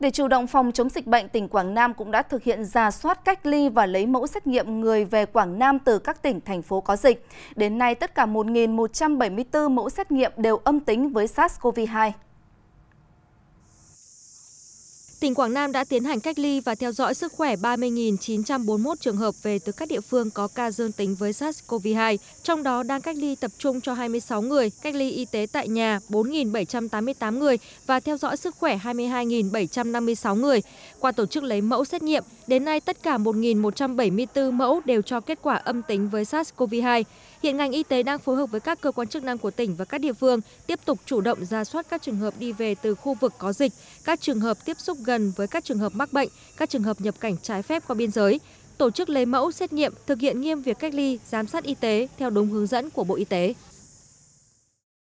Để chủ động phòng chống dịch bệnh, tỉnh Quảng Nam cũng đã thực hiện ra soát cách ly và lấy mẫu xét nghiệm người về Quảng Nam từ các tỉnh, thành phố có dịch. Đến nay, tất cả 1.174 mẫu xét nghiệm đều âm tính với SARS-CoV-2 tỉnh Quảng Nam đã tiến hành cách ly và theo dõi sức khỏe 30.941 trường hợp về từ các địa phương có ca dương tính với SARS-CoV-2, trong đó đang cách ly tập trung cho 26 người, cách ly y tế tại nhà 4.788 người và theo dõi sức khỏe 22.756 người. Qua tổ chức lấy mẫu xét nghiệm, đến nay tất cả 1.174 mẫu đều cho kết quả âm tính với SARS-CoV-2. Hiện ngành y tế đang phối hợp với các cơ quan chức năng của tỉnh và các địa phương tiếp tục chủ động ra soát các trường hợp đi về từ khu vực có dịch, các trường hợp tiếp xúc gần với các trường hợp mắc bệnh, các trường hợp nhập cảnh trái phép qua biên giới, tổ chức lấy mẫu xét nghiệm, thực hiện nghiêm việc cách ly, giám sát y tế theo đúng hướng dẫn của Bộ Y tế